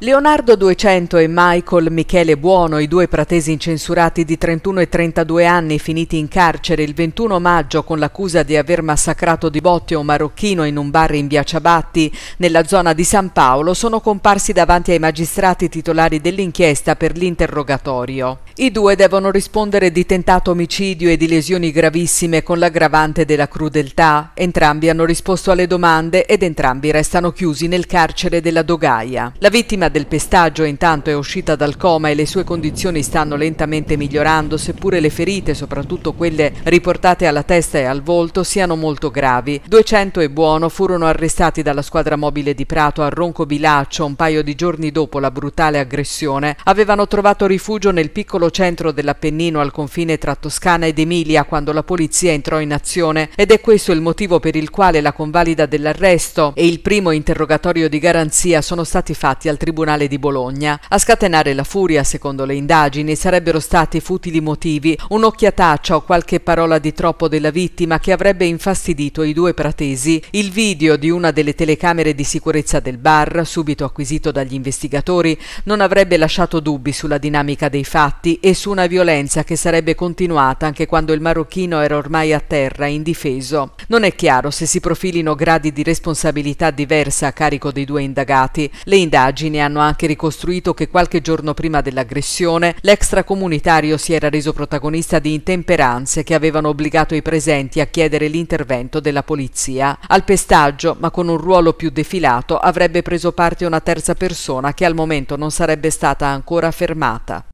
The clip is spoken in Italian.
Leonardo 200 e Michael Michele Buono, i due pratesi incensurati di 31 e 32 anni finiti in carcere il 21 maggio con l'accusa di aver massacrato di botte un marocchino in un bar in via Ciabatti, nella zona di San Paolo, sono comparsi davanti ai magistrati titolari dell'inchiesta per l'interrogatorio. I due devono rispondere di tentato omicidio e di lesioni gravissime con l'aggravante della crudeltà. Entrambi hanno risposto alle domande ed entrambi restano chiusi nel carcere della Dogaia. La vittima Giovanna del Pestaggio intanto è uscita dal coma e le sue condizioni stanno lentamente migliorando, seppure le ferite, soprattutto quelle riportate alla testa e al volto, siano molto gravi. 200 e Buono furono arrestati dalla squadra mobile di Prato a Ronco Bilaccio un paio di giorni dopo la brutale aggressione. Avevano trovato rifugio nel piccolo centro dell'Appennino al confine tra Toscana ed Emilia quando la polizia entrò in azione ed è questo il motivo per il quale la convalida dell'arresto e il primo interrogatorio di garanzia sono stati fatti al Tribunale Tribunale di Bologna. A scatenare la furia, secondo le indagini, sarebbero stati futili motivi, un'occhiataccia o qualche parola di troppo della vittima che avrebbe infastidito i due pratesi. Il video di una delle telecamere di sicurezza del bar, subito acquisito dagli investigatori, non avrebbe lasciato dubbi sulla dinamica dei fatti e su una violenza che sarebbe continuata anche quando il marocchino era ormai a terra, indifeso. Non è chiaro se si profilino gradi di responsabilità diversa a carico dei due indagati. Le indagini hanno hanno anche ricostruito che qualche giorno prima dell'aggressione l'extracomunitario si era reso protagonista di intemperanze che avevano obbligato i presenti a chiedere l'intervento della polizia. Al pestaggio, ma con un ruolo più defilato, avrebbe preso parte una terza persona che al momento non sarebbe stata ancora fermata.